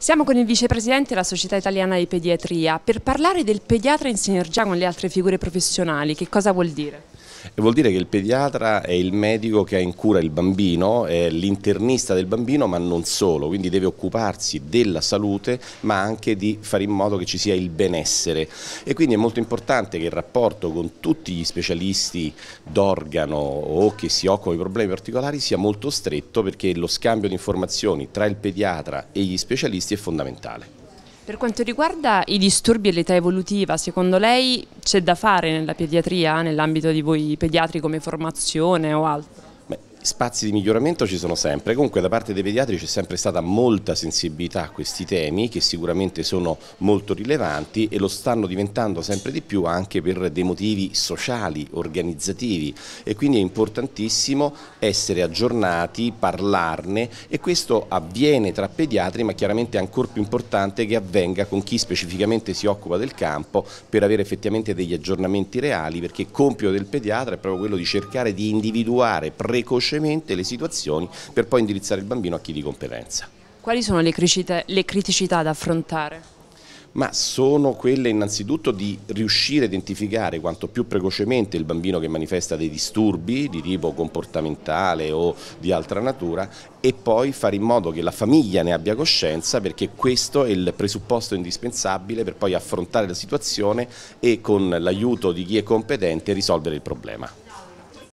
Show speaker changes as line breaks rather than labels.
Siamo con il vicepresidente della Società Italiana di Pediatria per parlare del pediatra in sinergia con le altre figure professionali. Che cosa vuol dire?
E vuol dire che il pediatra è il medico che ha in cura il bambino, è l'internista del bambino ma non solo, quindi deve occuparsi della salute ma anche di fare in modo che ci sia il benessere e quindi è molto importante che il rapporto con tutti gli specialisti d'organo o che si occupano di problemi particolari sia molto stretto perché lo scambio di informazioni tra il pediatra e gli specialisti è fondamentale.
Per quanto riguarda i disturbi e l'età evolutiva, secondo lei c'è da fare nella pediatria, nell'ambito di voi pediatri come formazione o altro?
Spazi di miglioramento ci sono sempre, comunque da parte dei pediatri c'è sempre stata molta sensibilità a questi temi che sicuramente sono molto rilevanti e lo stanno diventando sempre di più anche per dei motivi sociali, organizzativi e quindi è importantissimo essere aggiornati, parlarne e questo avviene tra pediatri ma chiaramente è ancora più importante che avvenga con chi specificamente si occupa del campo per avere effettivamente degli aggiornamenti reali perché il compito del pediatra è proprio quello di cercare di individuare precocemente velocemente le situazioni per poi indirizzare il bambino a chi di competenza.
Quali sono le criticità, le criticità da affrontare?
ma sono quelle innanzitutto di riuscire a identificare quanto più precocemente il bambino che manifesta dei disturbi di tipo comportamentale o di altra natura e poi fare in modo che la famiglia ne abbia coscienza perché questo è il presupposto indispensabile per poi affrontare la situazione e con l'aiuto di chi è competente risolvere il problema.